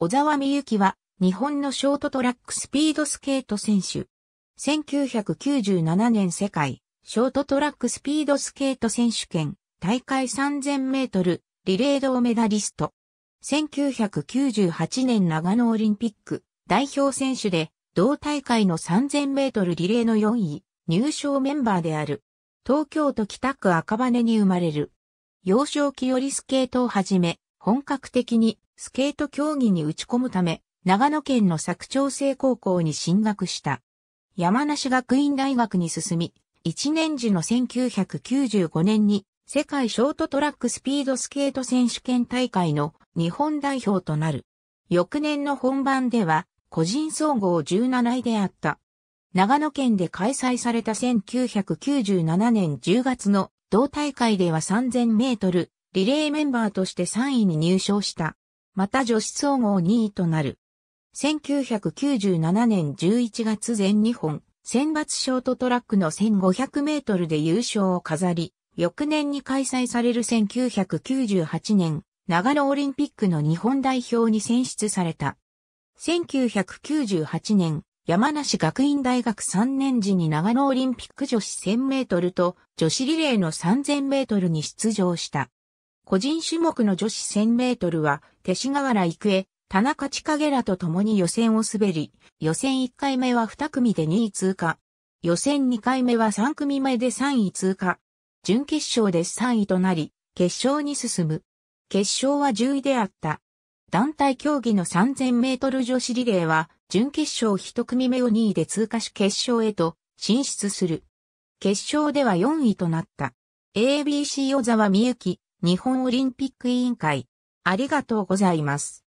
小沢美幸は、日本のショートトラックスピードスケート選手。1997年世界、ショートトラックスピードスケート選手権、大会3000メートル、リレー銅メダリスト。1998年長野オリンピック、代表選手で、同大会の3000メートルリレーの4位、入賞メンバーである。東京都北区赤羽に生まれる。幼少期よりスケートをはじめ、本格的にスケート競技に打ち込むため、長野県の佐久長聖高校に進学した。山梨学院大学に進み、1年時の1995年に世界ショートトラックスピードスケート選手権大会の日本代表となる。翌年の本番では個人総合17位であった。長野県で開催された1997年10月の同大会では3000メートルリレーメンバーとして3位に入賞した。また女子総合2位となる。1997年11月全日本選抜ショートトラックの1500メートルで優勝を飾り、翌年に開催される1998年長野オリンピックの日本代表に選出された。1998年、山梨学院大学3年時に長野オリンピック女子1000メートルと女子リレーの3000メートルに出場した。個人種目の女子1000メートルは、勅使河原郁恵、田中千景らと共に予選を滑り、予選1回目は2組で2位通過。予選2回目は3組目で3位通過。準決勝で3位となり、決勝に進む。決勝は10位であった。団体競技の3000メートル女子リレーは、準決勝1組目を2位で通過し決勝へと進出する。決勝では4位となった。ABC 小沢美幸、日本オリンピック委員会。ありがとうございます。